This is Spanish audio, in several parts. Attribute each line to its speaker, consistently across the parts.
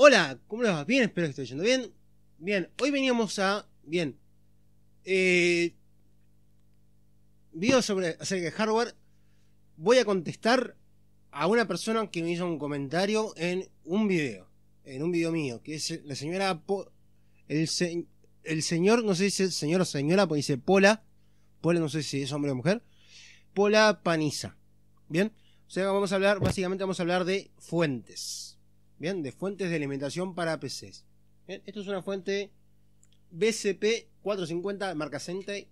Speaker 1: Hola, ¿cómo les va? Bien, espero que esté yendo bien. Bien, hoy veníamos a. Bien. Eh, video sobre acerca de hardware. Voy a contestar a una persona que me hizo un comentario en un video. En un video mío, que es la señora. el, el señor, no sé si es señor o señora, porque dice Pola. Pola, no sé si es hombre o mujer. Pola Paniza. Bien. O sea, vamos a hablar, básicamente vamos a hablar de fuentes. ¿bien? de fuentes de alimentación para PCs. ¿bien? Esto es una fuente BCP450 marca Sente.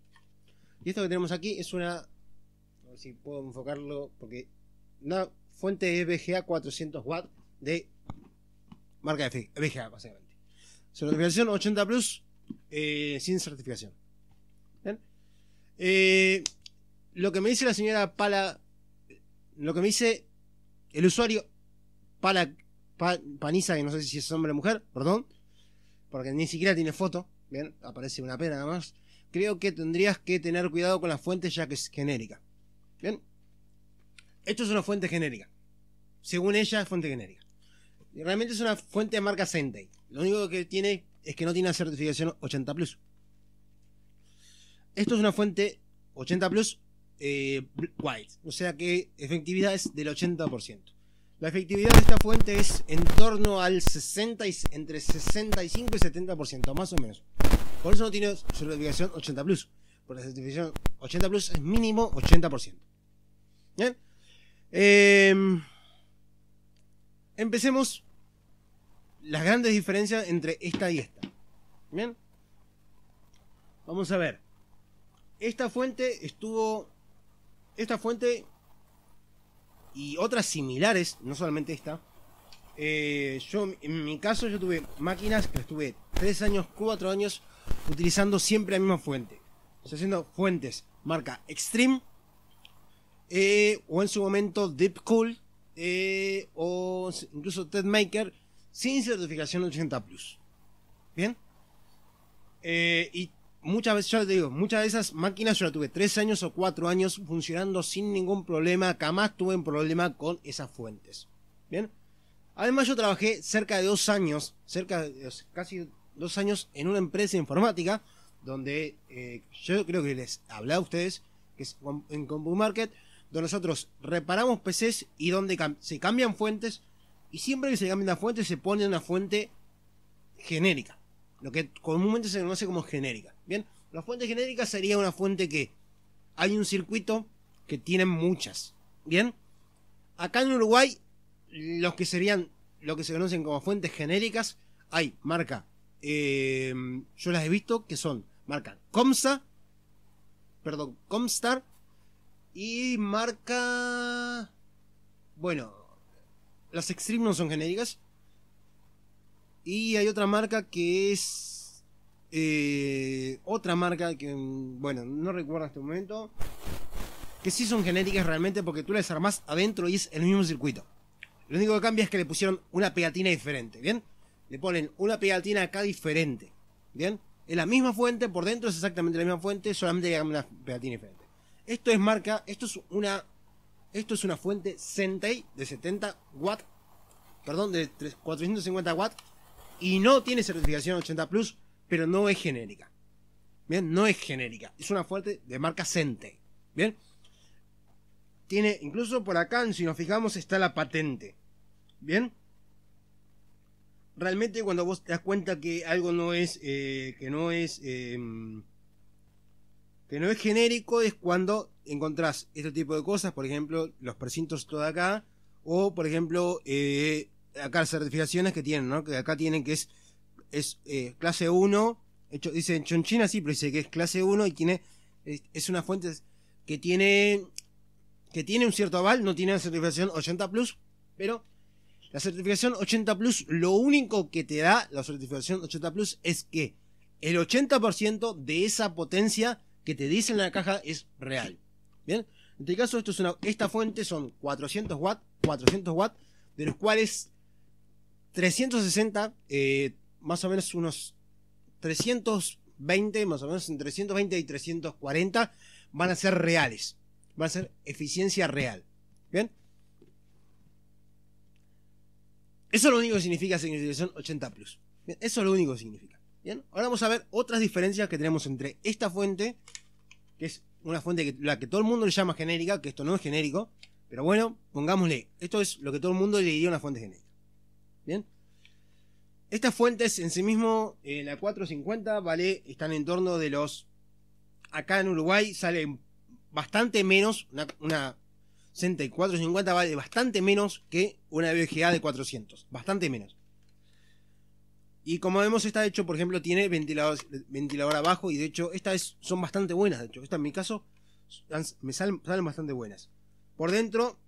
Speaker 1: Y esto que tenemos aquí es una. A ver si puedo enfocarlo. Porque. Una fuente BGA 400 w de marca EVGA, e básicamente. Certificación 80 Plus eh, sin certificación. ¿Bien? Eh, lo que me dice la señora Pala. Lo que me dice el usuario Pala Paniza, que no sé si es hombre o mujer, perdón, porque ni siquiera tiene foto, bien, aparece una pena nada más. Creo que tendrías que tener cuidado con la fuente ya que es genérica. Bien, esto es una fuente genérica. Según ella, es fuente genérica. Y realmente es una fuente de marca Sentei. Lo único que tiene es que no tiene certificación 80 Plus. Esto es una fuente 80 Plus eh, white, o sea que efectividad es del 80%. La efectividad de esta fuente es en torno al 60 y, entre 65 y 70%, más o menos. Por eso no tiene certificación 80 plus. Por la certificación 80 plus es mínimo 80%. ¿Bien? Em, empecemos las grandes diferencias entre esta y esta. ¿Bien? Vamos a ver. Esta fuente estuvo. Esta fuente y otras similares, no solamente esta. Eh, yo, en mi caso, yo tuve máquinas que estuve tres años, cuatro años utilizando siempre la misma fuente. haciendo fuentes marca Extreme eh, o en su momento Deep Cool eh, o incluso Ted Maker sin certificación 80 Plus. Bien. y muchas veces, yo te digo, muchas de esas máquinas yo las tuve tres años o cuatro años funcionando sin ningún problema, jamás tuve un problema con esas fuentes. Bien. Además yo trabajé cerca de dos años, cerca de casi dos años en una empresa informática donde eh, yo creo que les hablé a ustedes, que es en CompuMarket, donde nosotros reparamos PCs y donde se cambian fuentes y siempre que se cambia una fuente se pone una fuente genérica, lo que comúnmente se conoce como genérica. Bien, la fuente genérica sería una fuente que hay un circuito que tienen muchas. Bien, acá en Uruguay, los que serían, lo que se conocen como fuentes genéricas, hay marca, em, yo las he visto que son marca Comsa, perdón, Comstar y marca, bueno, las Extreme no son genéricas. Y hay otra marca que es eh, otra marca que, mm, bueno, no recuerdo en este momento. Que sí son genéticas realmente porque tú las armás adentro y es el mismo circuito. Lo único que cambia es que le pusieron una pegatina diferente, ¿bien? Le ponen una pegatina acá diferente, ¿bien? Es la misma fuente, por dentro es exactamente la misma fuente, solamente le una pegatina diferente. Esto es marca, esto es una esto es una fuente Sentei de 70 watts, perdón, de 450 watts y no tiene certificación 80 plus pero no es genérica. Bien, no es genérica, es una fuerte de marca Sente. Bien, tiene incluso por acá, si nos fijamos, está la patente. Bien, realmente cuando vos te das cuenta que algo no es, eh, que no es, em, que no es genérico, es cuando encontrás este tipo de cosas, por ejemplo, los precintos todo acá, o por ejemplo, eh, acá certificaciones que tienen, ¿no? Que acá tienen que es es eh, clase 1, dice en Chonchina sí, pero dice que es clase 1 y tiene, es, una fuente que tiene, que tiene un cierto aval, no tiene la certificación 80 Plus, pero la certificación 80 Plus, lo único que te da la certificación 80 Plus es que el 80% de esa potencia que te dice en la caja es real. Bien, en este caso, esto es una, esta fuente son 400 watts, 400 watts, de los cuales 360 más o menos unos 320, más o menos entre 320 y 340 van a ser reales. Van a ser eficiencia real. ¿Bien? Eso es lo único que significa señalización 80 plus. eso es lo único que significa. Bien, ahora vamos a ver otras diferencias que tenemos entre esta fuente, que es una fuente que la que todo el mundo le llama genérica, que esto no es genérico, pero bueno, pongámosle, esto es lo que todo el mundo le diría una fuente genérica. Bien, estas fuentes en sí mismo, eh, la 450, vale, están en torno de los. Acá en Uruguay salen bastante menos, una, una 6450 vale bastante menos que una BGA de 400, bastante menos. Y como vemos, esta hecho, por ejemplo, tiene ventilador, ventilador abajo y de hecho, estas son bastante buenas, de hecho, esta en mi caso me salen, salen bastante buenas. Por dentro,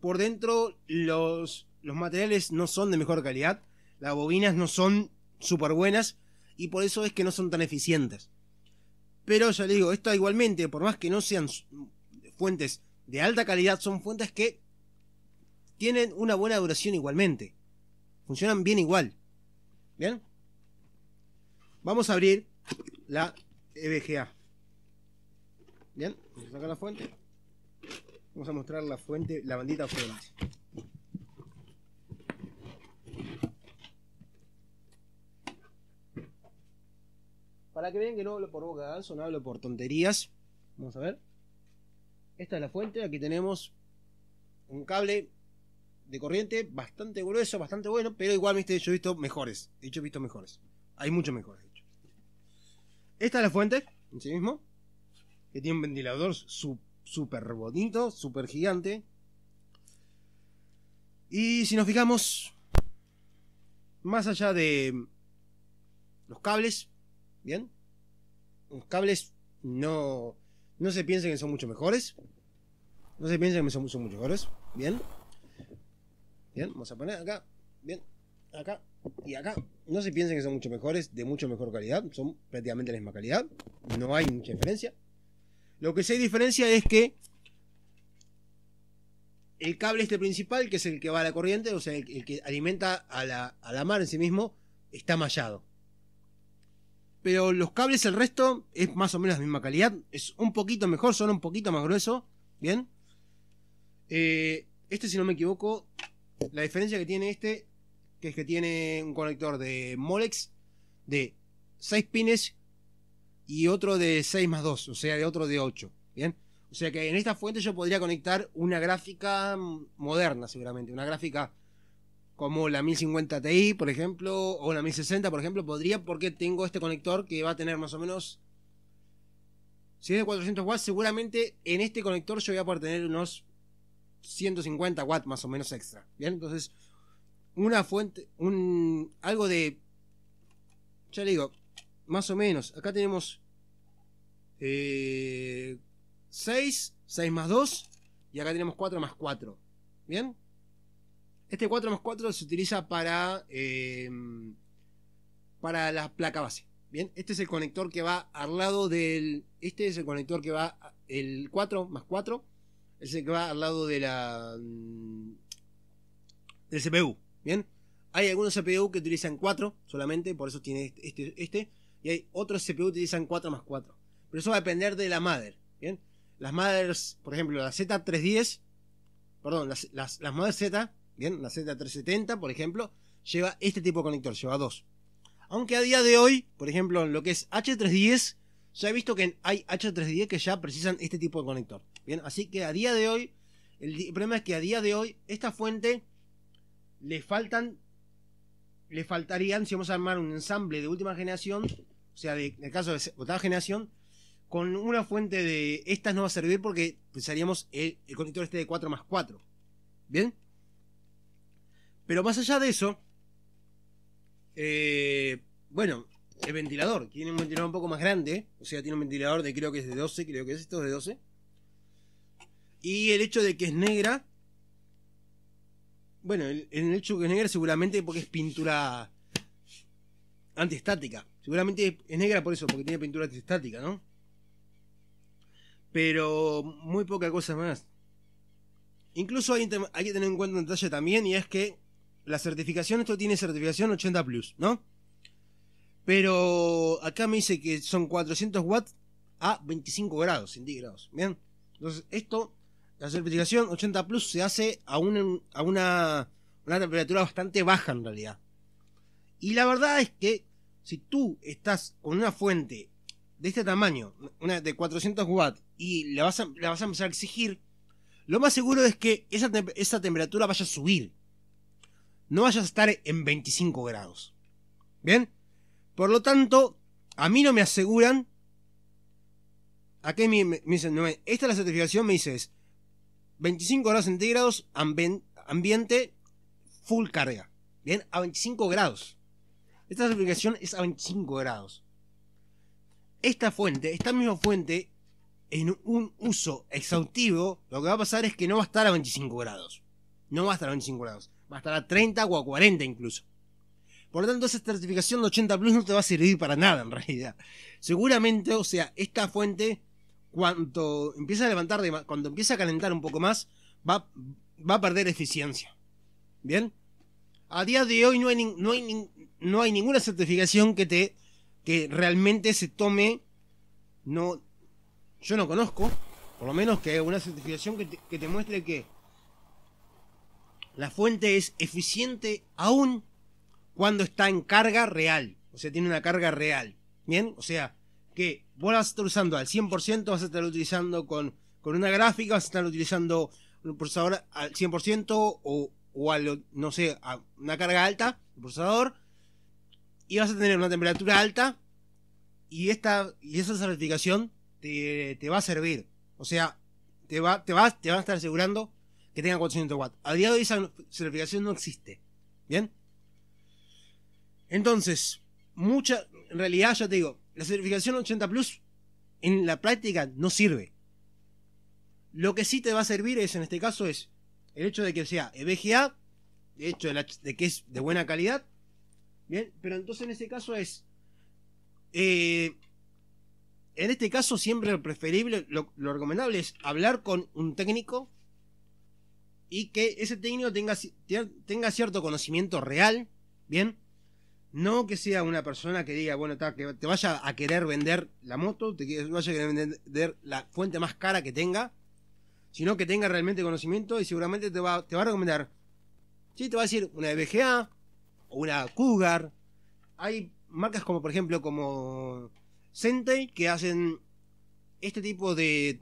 Speaker 1: por dentro los, los materiales no son de mejor calidad las bobinas no son súper buenas y por eso es que no son tan eficientes. Pero ya les digo, esto igualmente, por más que no sean fuentes de alta calidad, son fuentes que tienen una buena duración igualmente. Funcionan bien igual. ¿Bien? Vamos a abrir la EVGA. ¿Bien? Vamos a la fuente. Vamos a mostrar la fuente, la bandita fuente. Para que vean que no hablo por boca de ganso, no hablo por tonterías. Vamos a ver. Esta es la fuente. Aquí tenemos un cable de corriente bastante grueso, bastante bueno, pero igual, viste, yo he visto mejores. De hecho, he visto mejores. Hay muchos mejores, de Esta es la fuente, en sí mismo. Que tiene un ventilador súper bonito, súper gigante. Y si nos fijamos, más allá de los cables, ¿Bien? Los cables no. No se piensen que son mucho mejores. No se piensen que son, mucho mejores. ¿Bien? Bien, vamos a poner acá. Bien, acá y acá. No se piensen que son mucho mejores, de mucho mejor calidad. Son prácticamente la misma calidad. No hay mucha diferencia. Lo que sí hay diferencia es que el cable este principal, que es el que va a la corriente, o sea, el, que alimenta a la, a la mar en sí mismo, está mallado. Pero los cables, el resto, es más o menos la misma calidad. Es un poquito mejor, son un poquito más grueso. Bien. Eh, este, si no me equivoco, la diferencia que tiene este, que es que tiene un conector de Molex de 6 pines y otro de 6 más 2, o sea, de otro de 8. Bien. O sea que en esta fuente yo podría conectar una gráfica mm, moderna, seguramente, una gráfica como la 1050 Ti, por ejemplo, o la 1060, por ejemplo, podría porque tengo este conector que va a tener más o menos... Si es de 400 watts, seguramente en este conector yo voy a poder tener unos 150 watts más o menos extra. Bien, entonces una fuente, un algo de, ya le digo, más o menos. Acá tenemos 6, eh, 6 más 2 y acá tenemos 4 más 4. Bien, este 4 más 4 se utiliza para, eh, para la placa base. Bien, este es el conector que va al lado del. Este es el conector que va. El 4 más 4 es el que va al lado de la. Mm, del CPU. Bien, hay algunos CPU que utilizan 4 solamente, por eso tiene este, este, este Y hay otros CPU que utilizan 4 más 4. Pero eso va a depender de la madre Bien, las madres por ejemplo, la Z310, perdón, las, las, las Z Bien, la Z370, por ejemplo, lleva este tipo de conector, lleva dos. Aunque a día de hoy, por ejemplo, en lo que es H310, ya he visto que hay H310 que ya precisan este tipo de conector. Bien, así que a día de hoy, el problema es que a día de hoy, esta fuente le faltan, le faltarían, si vamos a armar un ensamble de última generación, o sea, en el caso de octava generación, con una fuente de estas no va a servir porque precisaríamos el, el conector este de 4 más 4. ¿Bien? Pero más allá de eso, eh, bueno, el ventilador, tiene un ventilador un poco más grande, o sea, tiene un ventilador de creo que es de 12, creo que es esto de 12. Y el hecho de que es negra, bueno, el, hecho de que es negra seguramente porque es pintura antiestática. Seguramente es negra por eso, porque tiene pintura antiestática, ¿no? Pero muy poca cosa más. Incluso hay, hay que tener en cuenta un detalle también, y es que la certificación, esto tiene certificación 80 Plus, ¿no? Pero acá me dice que son 400 watts a 25 grados centígrados. Bien, entonces esto, la certificación 80 Plus se hace a, a una, temperatura bastante baja en realidad. Y la verdad es que si tú estás con una fuente de este tamaño, una de 400 watts, y la vas a, la vas a empezar a exigir, lo más seguro es que esa temperatura vaya a subir no vayas a estar en 25 grados. ¿Bien? Por lo tanto, a mí no me aseguran. ¿A me, me, dicen, esta es la certificación, me dices 25 grados centígrados, ambiente, full carga. Bien, a 25 grados. Esta certificación es a 25 grados. Esta fuente, esta misma fuente, en un uso exhaustivo, lo que va a pasar es que no va a estar a 25 grados. No va a estar a 25 grados, va a estar a 30 o a 40 incluso. Por lo tanto, esa certificación de 80 Plus no te va a servir para nada en realidad. Seguramente, o sea, esta fuente, cuando empieza a levantar, de, cuando empieza a calentar un poco más, va, va a perder eficiencia. ¿Bien? A día de hoy no hay, no hay, ninguna certificación que te que realmente se tome. No, yo no conozco, por lo menos que una certificación que que te muestre que la fuente es eficiente aún cuando está en carga real. O sea, tiene una carga real. ¿Bien? O sea, que vos vas a estar usando al 100%, vas a estar utilizando con, con una gráfica, vas a estar utilizando un procesador al 100% o, a no sé, a una carga alta, un procesador, y vas a tener una temperatura alta y, esta, y esa certificación te, te va a servir. O sea, te va, te, va, te va a estar asegurando que tenga 400 watts. A día de hoy esa certificación no existe. ¿Bien? Entonces, mucha, en realidad ya te digo, la certificación 80 Plus en la práctica no sirve. Lo que sí te va a servir es, en este caso, es el hecho de que sea EBGA, El hecho de, que es de buena calidad, bien, pero entonces en este caso es, eh, en este caso siempre lo preferible, lo recomendable es hablar con un técnico y que ese técnico tenga, tenga cierto conocimiento real, ¿bien? No que sea una persona que diga, bueno, que te vaya a querer vender la moto, te vaya a querer vender la fuente más cara que tenga, sino que tenga realmente conocimiento y seguramente te va, te va a recomendar. Sí, te va a decir una BGA o una Cougar. Hay marcas como, por ejemplo, como Sente que hacen este tipo de,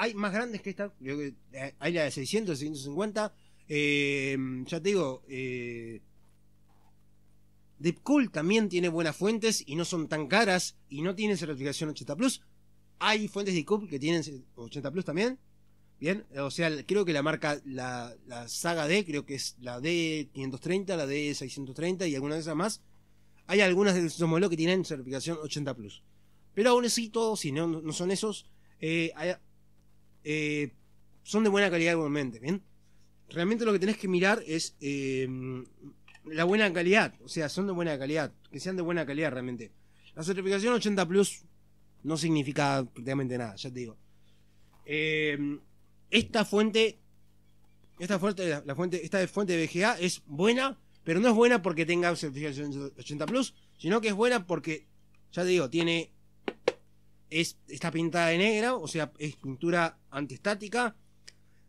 Speaker 1: hay más grandes que esta, eh, hay la de 600, 650. Eh, ya te digo, eh, Deepcool también tiene buenas fuentes y no son tan caras y no tienen certificación 80 Plus. Hay fuentes de Deepcool que tienen 80 Plus también. Bien, o sea, creo que la marca, la, saga D, creo que es la D530, la D630 y alguna de esas más. Hay algunas de esos modelos que tienen certificación 80 Plus. Pero aún así, todos, si no, no son esos, hay, eh, son de buena calidad igualmente, ¿bien? Realmente lo que tenés que mirar es eh, la buena calidad, o sea, son de buena calidad, que sean de buena calidad realmente. La certificación 80 Plus no significa prácticamente nada, ya te digo. Eh, esta fuente, esta fuente, la, fuente, esta fuente de BGA es buena, pero no es buena porque tenga certificación 80 Plus, sino que es buena porque, ya te digo, tiene está pintada de negra, o sea, es pintura antiestática.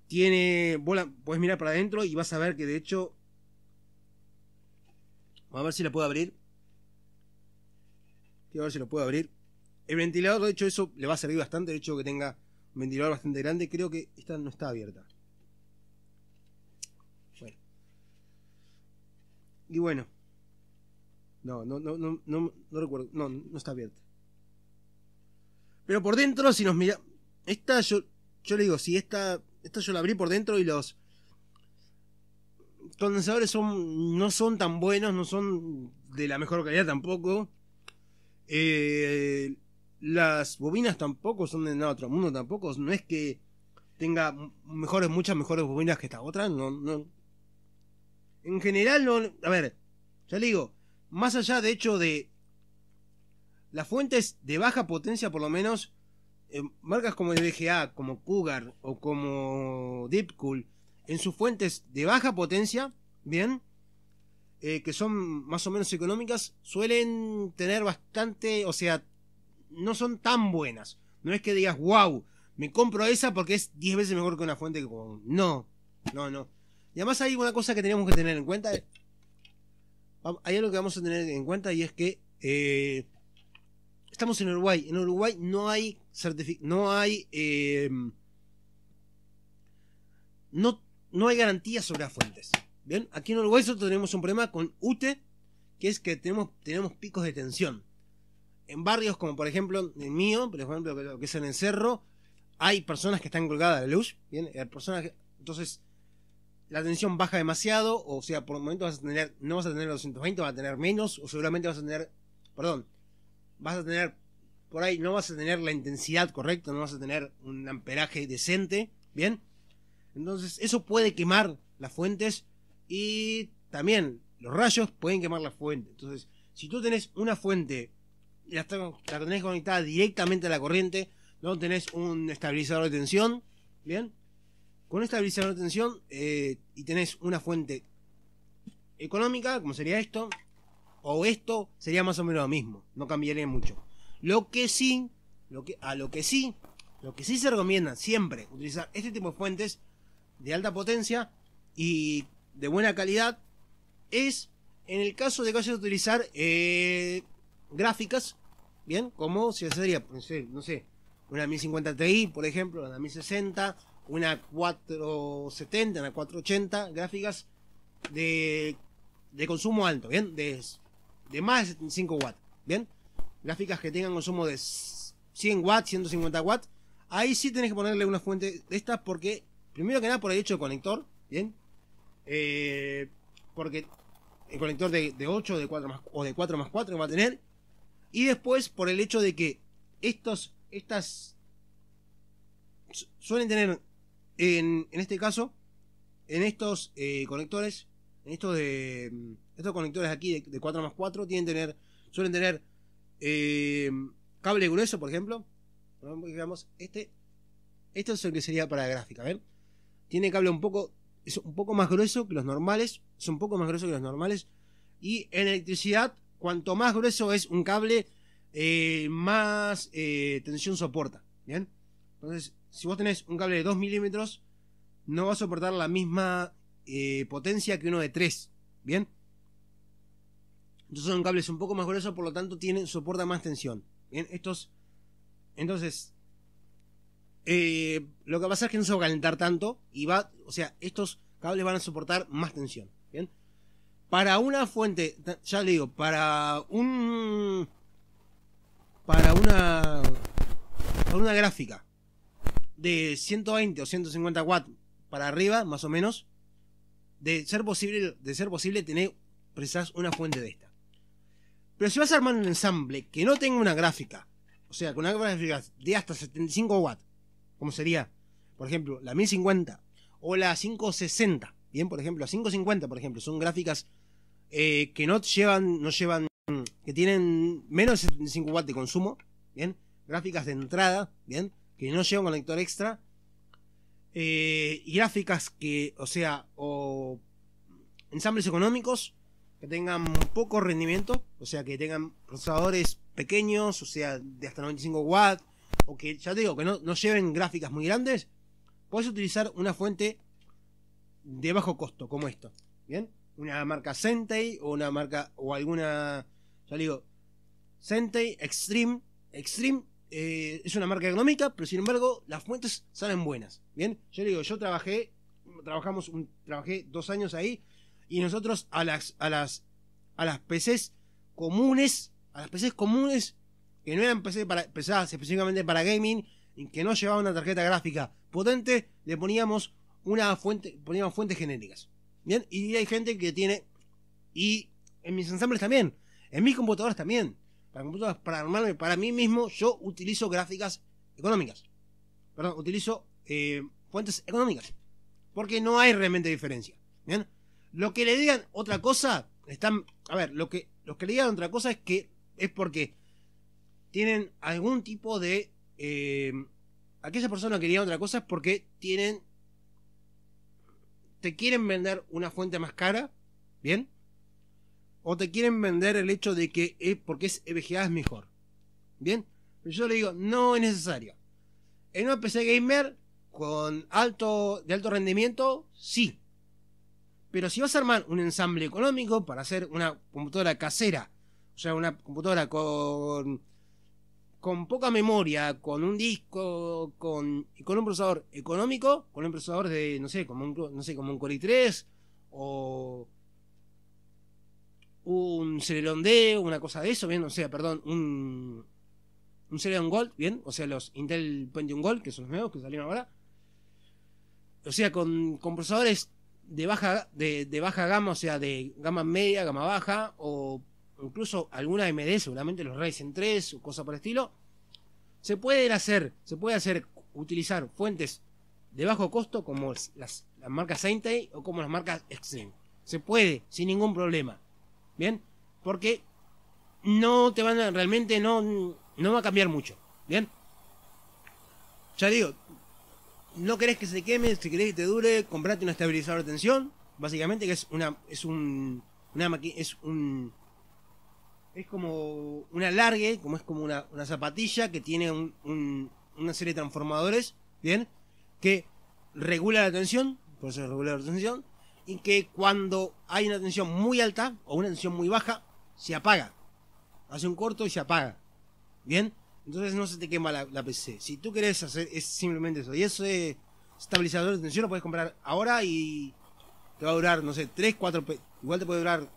Speaker 1: Tiene. Vos mirar para adentro y vas a ver que de hecho. Vamos a ver si la puedo abrir. Quiero ver si lo puedo abrir. El ventilador, de hecho, eso le va a servir bastante. De hecho, que tenga un ventilador bastante grande. Creo que esta no está abierta. Bueno. Y bueno. No, no, no, no, no, no recuerdo. No, no está abierta. Pero por dentro, si nos mira. Esta yo. Yo le digo, si esta. Esta yo la abrí por dentro y los. Condensadores son. no son tan buenos, no son de la mejor calidad tampoco. Eh, las bobinas tampoco son de otro mundo tampoco. No es que tenga mejores, muchas mejores bobinas que esta otra. No, no. En general, no. A ver, ya le digo, más allá de hecho de las fuentes de baja potencia por lo menos, eh, marcas como DGA, como Cougar o como Deepcool, en sus fuentes de baja potencia, bien, eh, que son más o menos económicas, suelen tener bastante, o sea, no son tan buenas. No es que digas, wow, me compro esa porque es 10 veces mejor que una fuente como... No, no, no. Y además hay una cosa que tenemos que tener en cuenta. Hay algo que vamos a tener en cuenta y es que eh, estamos en Uruguay. En Uruguay no hay no hay em, no, no hay garantías sobre las fuentes. Bien, aquí en Uruguay nosotros tenemos un problema con UTE, que es que tenemos, tenemos picos de tensión. En barrios como por ejemplo el mío, por ejemplo lo que es en el cerro, hay personas que están colgadas de luz, bien, personas que, entonces la tensión baja demasiado, o sea, por momento vas a tener, no vas a tener los 220, vas a tener menos, o seguramente vas a tener, perdón, vas a tener, por ahí no vas a tener la intensidad correcta, no vas a tener un amperaje decente, ¿bien? Entonces eso puede quemar las fuentes y también los rayos pueden quemar la fuente. Entonces, si tú tenés una fuente y la, tenés conectada directamente a la corriente, no tenés un estabilizador de tensión, ¿bien? Con un estabilizador de tensión eh, y tenés una fuente económica, como sería esto, o esto, sería más o menos lo mismo. No cambiaría mucho. Lo que sí, lo que, a lo que sí, lo que sí se recomienda siempre utilizar este tipo de fuentes de alta potencia y de buena calidad es en el caso de que vayas utilizar eh, gráficas, bien, como se sería, no sé, no sé, una 1050 Ti, por ejemplo, una 1060, una 470, una 480, gráficas de, de consumo alto, bien, de de más de 75 watts. ¿Bien? Gráficas que tengan consumo de 100 watts, 150 watts. Ahí sí tenés que ponerle una fuente de estas porque, primero que nada, por el hecho de conector. ¿Bien? Eh, porque el conector de, 8 de 4 más, o de 4 más 4 va a tener. Y después por el hecho de que estos, estas suelen tener, en, este caso, en estos eh, conectores estos de mm, estos conectores aquí de, 4 más 4 tienen tener, suelen tener eh, cable grueso, por ejemplo. Digamos, este, esto es el que sería para la gráfica, ¿ven? Tiene cable un poco, es un poco más grueso que los normales, es un poco más grueso que los normales. Y en electricidad, cuanto más grueso es un cable, eh, más eh, tensión soporta, ¿bien? Entonces, si vos tenés un cable de 2 milímetros, no va a soportar la misma eh, potencia que uno de 3. ¿Bien? Entonces son cables un poco más gruesos, por lo tanto tienen, soporta más tensión. ¿Bien? Estos. Entonces. Eh, lo que pasa es que no se va a calentar tanto. Y va. O sea, estos cables van a soportar más tensión. ¿Bien? Para una fuente. Ya le digo, para un. Para una. Para una gráfica de 120 o 150 watts para arriba, más o menos, de ser posible, de ser posible tener, precisas una fuente de esta. Pero si vas a armar un ensamble que no tenga una gráfica, o sea, con una gráfica de hasta 75 watts, como sería, por ejemplo, la 1050 o la 560, bien, por ejemplo, la 550, por ejemplo, son gráficas eh, que no llevan, no llevan, que tienen menos de 75 watts de consumo, bien, gráficas de entrada, bien, que no llevan conector extra, eh, y gráficas que, o sea, o ensambles económicos que tengan poco rendimiento, o sea, que tengan procesadores pequeños, o sea, de hasta 95 watts, o que, ya te digo, que no, no lleven gráficas muy grandes, puedes utilizar una fuente de bajo costo, como esto, ¿bien? Una marca Sentei o una marca, o alguna, ya digo, Sentei Extreme, Extreme eh, es una marca económica, pero sin embargo, las fuentes salen buenas, ¿bien? Yo digo, yo trabajé, trabajamos, un, trabajé dos años ahí, y nosotros a las, a las, a las PCs comunes, a las PCs comunes, que no eran PC para, pesadas específicamente para gaming, y que no llevaban una tarjeta gráfica potente, le poníamos una fuente, poníamos fuentes genéricas. Bien, y hay gente que tiene, y en mis ensambles también, en mis computadoras también, para computadoras, para armarme, para mí mismo, yo utilizo gráficas económicas. Perdón, utilizo eh, fuentes económicas. Porque no hay realmente diferencia. Bien lo que le digan otra cosa, están. A ver, lo que, lo que le digan otra cosa es que es porque tienen algún tipo de. Eh, aquella persona que le otra cosa es porque tienen. Te quieren vender una fuente más cara, ¿bien? O te quieren vender el hecho de que es porque es EVGA es mejor, ¿bien? Pero yo le digo, no es necesario. En una PC gamer con alto, de alto rendimiento, sí, pero si vas a armar un ensamble económico para hacer una computadora casera, o sea, una computadora con, con poca memoria, con un disco, con, con un procesador económico, con un procesador de, no sé, como un, no sé, como un Core i3 o un Celeron D, una cosa de eso, bien, o sea, perdón, un, un Celeron Gold, bien, o sea, los Intel Pentium Gold, que son los nuevos que salieron ahora. O sea, con, con procesadores de baja, de, baja gama, o sea, de gama media, gama baja, o incluso alguna MD, seguramente los Ryzen 3 o cosa por el estilo, se puede hacer, se puede hacer utilizar fuentes de bajo costo como las, las marcas Saintei o como las marcas Extreme. Se puede, sin ningún problema. ¿Bien? Porque no te van a, realmente no, no va a cambiar mucho. ¿Bien? Ya digo, no querés que se queme, si querés que te dure, comprate un estabilizador de tensión, básicamente que es una es un una es un es como una alargue, como es como una, zapatilla que tiene un, una serie de transformadores, ¿bien? Que regula la tensión, por eso regula la tensión, y que cuando hay una tensión muy alta o una tensión muy baja, se apaga. Hace un corto y se apaga. ¿Bien? Entonces no se te quema la, PC. Si tú querés hacer, es simplemente eso. Y eso es estabilizador de tensión, lo puedes comprar ahora y te va a durar, no sé, 3, 4, igual te puede durar,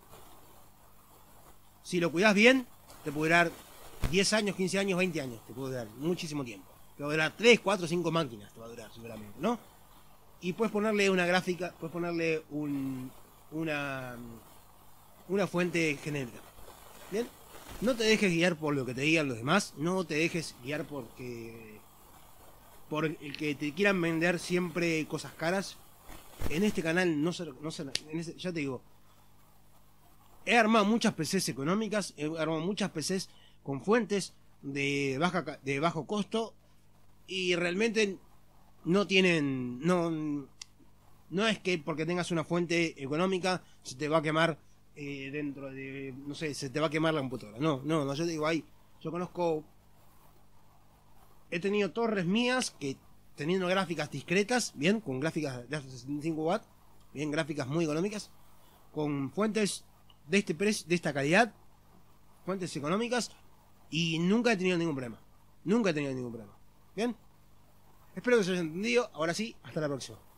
Speaker 1: si lo cuidas bien, te puede durar 10 años, 15 años, 20 años, te puede durar muchísimo tiempo. Te va a durar 3, 4, 5 máquinas, te va a durar seguramente, ¿no? Y puedes ponerle una gráfica, puedes ponerle un, una, una fuente genérica. ¿Bien? No te dejes guiar por lo que te digan los demás, no te dejes guiar porque por el que te quieran vender siempre cosas caras. En este canal no no ya te digo, he armado muchas PCs económicas, he armado muchas PCs con fuentes de baja de bajo costo y realmente no tienen no no es que porque tengas una fuente económica se te va a quemar eh, dentro de, no sé, se te va a quemar la computadora. No, no, no, yo digo, ahí yo conozco, he tenido torres mías que teniendo gráficas discretas, bien, con gráficas de hasta 65 watts, bien, gráficas muy económicas, con fuentes de este precio, de esta calidad, fuentes económicas, y nunca he tenido ningún problema. Nunca he tenido ningún problema. Bien. Espero que se haya entendido. Ahora sí, hasta la próxima.